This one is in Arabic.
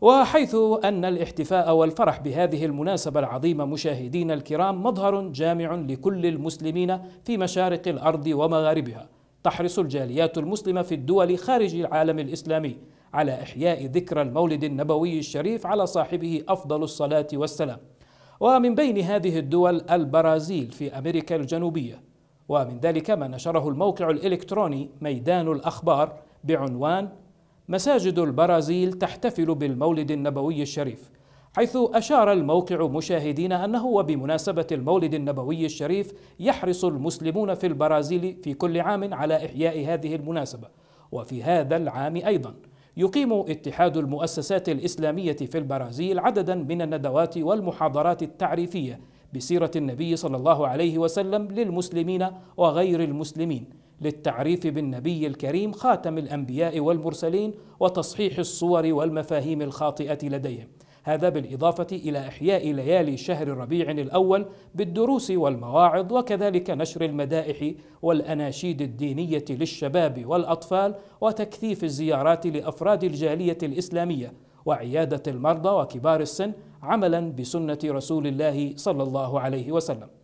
وحيث أن الاحتفاء والفرح بهذه المناسبة العظيمة مشاهدين الكرام مظهر جامع لكل المسلمين في مشارق الأرض ومغاربها تحرص الجاليات المسلمة في الدول خارج العالم الإسلامي على إحياء ذكرى المولد النبوي الشريف على صاحبه أفضل الصلاة والسلام ومن بين هذه الدول البرازيل في أمريكا الجنوبية ومن ذلك ما نشره الموقع الإلكتروني ميدان الأخبار بعنوان مساجد البرازيل تحتفل بالمولد النبوي الشريف حيث أشار الموقع مشاهدين أنه وبمناسبة المولد النبوي الشريف يحرص المسلمون في البرازيل في كل عام على إحياء هذه المناسبة وفي هذا العام أيضا يقيم اتحاد المؤسسات الإسلامية في البرازيل عددا من الندوات والمحاضرات التعريفية بسيرة النبي صلى الله عليه وسلم للمسلمين وغير المسلمين للتعريف بالنبي الكريم خاتم الانبياء والمرسلين وتصحيح الصور والمفاهيم الخاطئه لديهم هذا بالإضافة إلى إحياء ليالي شهر ربيع الأول بالدروس والمواعظ وكذلك نشر المدائح والأناشيد الدينية للشباب والأطفال وتكثيف الزيارات لأفراد الجالية الإسلامية وعيادة المرضى وكبار السن عملا بسنة رسول الله صلى الله عليه وسلم